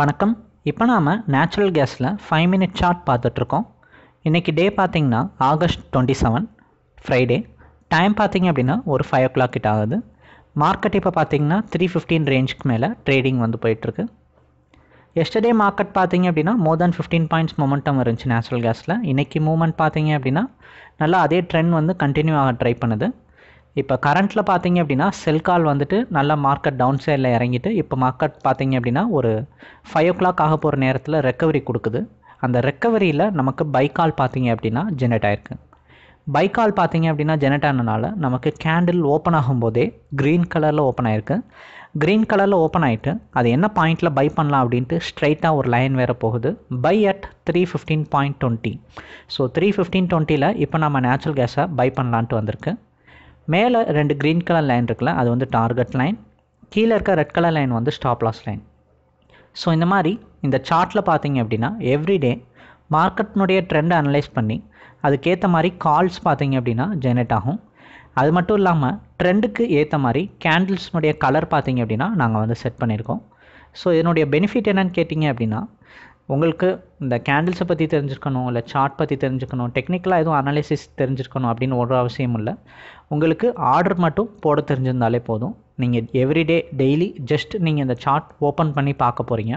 வணக்கம் இப்போ நாம் நேச்சுரல் கேஸில் ஃபைவ் மினிட் சார்ட் பார்த்துட்ருக்கோம் இன்றைக்கி டே பார்த்திங்கன்னா August twenty seven Friday time பார்த்திங்க அப்படின்னா ஒரு ஃபைவ் ஓ கிளாக் கிட்ட ஆகுது மார்க்கெட் இப்போ பார்த்திங்கன்னா த்ரீ ஃபிஃப்டீன் ரேஞ்சுக்கு மேலே ட்ரேடிங் வந்து போயிட்டுருக்கு எஸ்டர்டே மார்க்கெட் பார்த்திங்க அப்படின்னா more than fifteen points momentum இருந்துச்சு நேச்சுரல் கேஸில் இன்றைக்கி மூமெண்ட் பார்த்திங்க அப்படின்னா நல்லா அதே ட்ரெண்ட் வந்து கண்டினியூ ஆக ட்ரை பண்ணுது இப்போ கரண்ட்டில் பார்த்தீங்க அப்படின்னா செல் கால் வந்துட்டு நல்ல மார்க்கெட் டவுன் சைடில் இறங்கிட்டு இப்போ மார்க்கெட் பார்த்தீங்க அப்படின்னா ஒரு ஃபைவ் ஓ கிளாக் ஆக போகிற நேரத்தில் ரெக்கவரி கொடுக்குது அந்த ரெக்கவரியில் நமக்கு பைக்கால் பார்த்தீங்க அப்படின்னா ஜெனரேட் பை பைக்கால் பார்த்தீங்க அப்படின்னா ஜெனரேட் ஆனதுனால நமக்கு கேண்டில் ஓப்பன் ஆகும்போதே க்ரீன் கலரில் ஓப்பன் ஆகிருக்கு க்ரீன் கலரில் ஓப்பன் ஆகிட்டு அது என்ன பாயிண்டில் பை பண்ணலாம் அப்படின்ட்டு ஸ்ட்ரைட்டாக ஒரு லைன் வேறு போகுது buy at three fifteen point twenty so three fifteen டுவெண்ட்டியில் இப்போ நம்ம நேச்சுரல் கேஸை பை பண்ணலான்ட்டு வந்திருக்கு மேலே ரெண்டு க்ரீன் கலர் லைன் இருக்குல்ல அது வந்து டார்கெட் லைன் கீழே இருக்க ரெட் கலர் லைன் வந்து ஸ்டாப் லாஸ் லைன் ஸோ இந்த மாதிரி இந்த சார்ட்டில் பார்த்தீங்க அப்படின்னா எவ்ரிடே மார்க்கெட்னுடைய ட்ரெண்டை அனலைஸ் பண்ணி அதுக்கேற்ற மாதிரி கால்ஸ் பார்த்தீங்க அப்படின்னா ஜெனரேட் ஆகும் அது மட்டும் இல்லாமல் ட்ரெண்டுக்கு ஏற்ற மாதிரி கேண்டில்ஸ்னுடைய கலர் பார்த்தீங்க அப்படின்னா நாங்கள் வந்து செட் பண்ணியிருக்கோம் ஸோ இதனுடைய பெனிஃபிட் என்னென்னு கேட்டிங்க அப்படின்னா உங்களுக்கு இந்த கேண்டில்ஸை பற்றி தெரிஞ்சுக்கணும் இல்லை சார்ட் பற்றி தெரிஞ்சுக்கணும் டெக்னிக்கலாக எதுவும் அனாலிசிஸ் தெரிஞ்சுக்கணும் அப்படின்னு ஒரு அவசியம் இல்லை உங்களுக்கு ஆர்டர் மட்டும் போட தெரிஞ்சிருந்தாலே போதும் நீங்கள் எவ்ரிடே டெய்லி ஜஸ்ட் நீங்கள் இந்த சார்ட் ஓப்பன் பண்ணி பார்க்க போகிறீங்க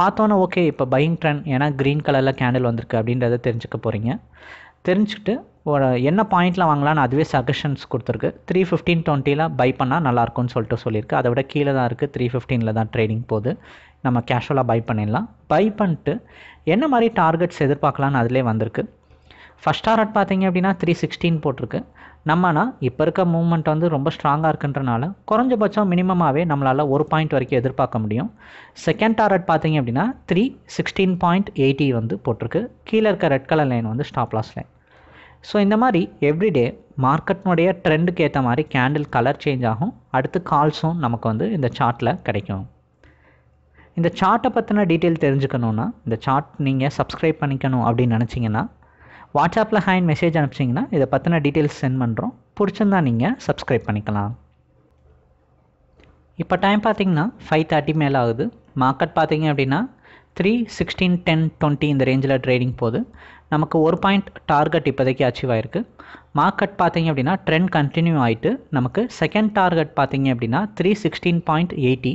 பார்த்தோன்னே ஓகே இப்போ பையிங் ட்ரெண்ட் ஏன்னா க்ரீன் கலரில் கேண்டில் வந்திருக்கு அப்படின்றத தெரிஞ்சுக்க போகிறீங்க தெரிஞ்சுக்கிட்டு ஒரு என்ன பாயிண்டில் வாங்கலாம்னு அதுவே சஜஷன்ஸ் கொடுத்துருக்கு த்ரீ ஃபிஃப்டீன் டுவெண்ட்டியில் பை பண்ணால் நல்லாயிருக்கும்னு சொல்லிட்டு சொல்லியிருக்கு அதை விட கீழே தான் இருக்குது த்ரீ ஃபிஃப்டீனில் தான் ட்ரேடிங் போகுது நம்ம கேஷுவலாக பை பண்ணிடலாம் பை பண்ணிட்டு என்ன மாதிரி டார்கெட்ஸ் எதிர்பார்க்கலான்னு அதிலே வந்திருக்கு ஃபஸ்ட் டாரட் பார்த்தீங்க அப்படின்னா த்ரீ சிக்ஸ்டீன் போட்டிருக்கு நம்மனா இப்போ இருக்க மூவ்மெண்ட் வந்து ரொம்ப ஸ்ட்ராங்காக இருக்குன்றனால குறைஞ்சபட்சம் மினிமமாகவே நம்மளால் ஒரு பாயிண்ட் வரைக்கும் எதிர்பார்க்க முடியும் செகண்ட் டாரட் பார்த்தீங்க அப்படின்னா த்ரீ சிக்ஸ்டீன் பாயிண்ட் எயிட்டி வந்து போட்டிருக்கு கீழே இருக்க ரெட் கலர் லைன் வந்து ஸ்டாப் லாஸ் லைன் ஸோ இந்த மாதிரி எவ்ரிடே மார்க்கெட்னுடைய ட்ரெண்டுக்கு ஏற்ற மாதிரி கேண்டில் கலர் சேஞ்ச் ஆகும் அடுத்து கால்ஸும் நமக்கு வந்து இந்த சார்ட்டில் கிடைக்கும் இந்த சார்ட்டை பற்றின டீட்டெயில் தெரிஞ்சுக்கணுன்னா இந்த சார்ட் நீங்கள் சப்ஸ்கிரைப் பண்ணிக்கணும் அப்படின்னு நினச்சிங்கன்னா வாட்ஸ்அப்பில் ஹேண்ட் மெசேஜ் அனுப்பிச்சிங்கன்னா இதை பற்றின டீட்டெயில்ஸ் சென்ட் பண்ணுறோம் பிடிச்சிருந்தா நீங்கள் சப்ஸ்கிரைப் பண்ணிக்கலாம் இப்போ டைம் பார்த்தீங்கன்னா ஃபைவ் தேர்ட்டி மேலே ஆகுது மார்க்கெட் பார்த்திங்க அப்படின்னா த்ரீ சிக்ஸ்டீன் டென் டுவெண்ட்டி இந்த ரேஞ்சில் ட்ரேடிங் போகுது நமக்கு ஒரு பாயிண்ட் டார்கெட் இப்போதைக்கு அச்சீவ் ஆயிருக்கு மார்க்கெட் பார்த்தீங்க அப்படின்னா ட்ரெண்ட் கண்டினியூ ஆகிட்டு நமக்கு செகண்ட் டார்கெட் பார்த்தீங்க அப்படின்னா three sixteen point eighty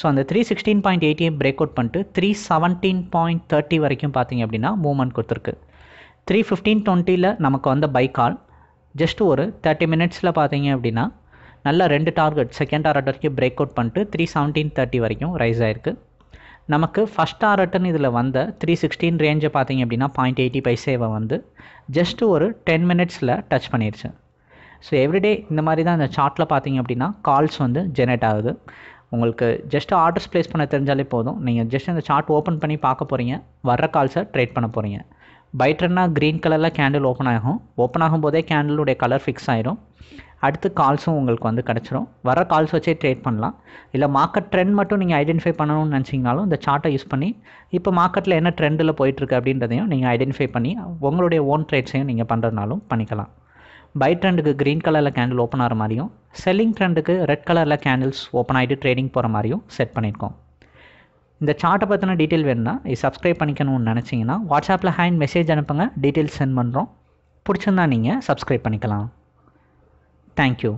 so அந்த த்ரீ சிக்ஸ்டீன் பாயிண்ட் எயிட்டியை பிரேக் அவுட் பண்ணிட்டு த்ரீ செவன்டீன் பாயிண்ட் தேர்ட்டி வரைக்கும் பார்த்தீங்க அப்படின்னா மூவ்மெண்ட் கொடுத்துருக்கு த்ரீ ஃபிஃப்டீன் டுவெண்ட்டியில் நமக்கு வந்த பை கால் ஜஸ்ட் ஒரு தேர்ட்டி மினிட்ஸில் பார்த்தீங்க அப்படின்னா நல்லா ரெண்டு டார்கெட் செகண்ட் ஆர்டர் வரைக்கும் பிரேக் அவுட் பண்ணிட்டு த்ரீ செவன்டீன் தேர்ட்டி வரைக்கும் ரைஸ் ஆயிருக்கு நமக்கு ஃபஸ்ட் ஆர்டர்னு இதில் வந்த த்ரீ சிக்ஸ்டீன் ரேஞ்சை பார்த்தீங்க அப்படின்னா பாயிண்ட் எயிட்டி பைசேவை வந்து ஜஸ்ட் ஒரு டென் மினிட்ஸில் டச் பண்ணிடுச்சு ஸோ எவ்ரிடே இந்த மாதிரி தான் இந்த சார்ட்டில் பார்த்தீங்க அப்படின்னா கால்ஸ் வந்து ஜெனரேட் ஆகுது உங்களுக்கு ஜஸ்ட் ஆர்டர்ஸ் ப்ளேஸ் பண்ண தெரிஞ்சாலே போதும் நீங்கள் ஜஸ்ட் இந்த சார்ட் ஓப்பன் பண்ணி பார்க்க போகிறீங்க வர்ற கால்ஸை ட்ரேட் பண்ண போகிறீங்க பைட்ரன்னா க்ரீன் கலரில் கேண்டில் ஓப்பன் ஆகும் ஓப்பன் ஆகும்போதே கேண்டிலுடைய கலர் ஃபிக்ஸ் ஆகிடும் அடுத்து கால்ஸும் உங்களுக்கு வந்து கிடச்சிரும் வர கால்ஸ் வச்சே ட்ரேட் பண்ணலாம் இல்லை மார்க்கெட் ட்ரெண்ட் மட்டும் நீங்கள் ஐடென்டிஃபை பண்ணணும்னு நினச்சிங்கனாலும் இந்த சார்ட்டை யூஸ் பண்ணி இப்போ மார்க்கெட்டில் என்ன ட்ரெண்டில் போயிட்டுருக்கு அப்படின்றதையும் நீங்கள் ஐடென்டிஃபை பண்ணி உங்களுடைய ஓன் ட்ரேட்ஸையும் நீங்கள் பண்ணுறதுனாலும் பண்ணிக்கலாம் பை ட்ரெண்டுக்கு க்ரீன் கலரில் கேண்டில் ஓப்பன் ஆகிற மாதிரியும் செல்லிங் ட்ரெண்டுக்கு ரெட் கலரில் கேண்டில்ஸ் ஓப்பன் ஆகிட்டு ட்ரேடிங் போகிற மாதிரியும் செட் பண்ணியிருக்கோம் இந்த சார்ட்டை பற்றின டீட்டெயில் வேணும்னா இது சப்ஸ்கிரைப் பண்ணிக்கணும்னு நினச்சிங்கன்னா வாட்ஸ்அப்பில் ஹேண்ட் மெசேஜ் அனுப்புங்க டீட்டெயில்ஸ் சென்ட் பண்ணுறோம் பிடிச்சிருந்தா நீங்கள் சப்ஸ்கிரைப் பண்ணிக்கலாம் தேங்க்யூ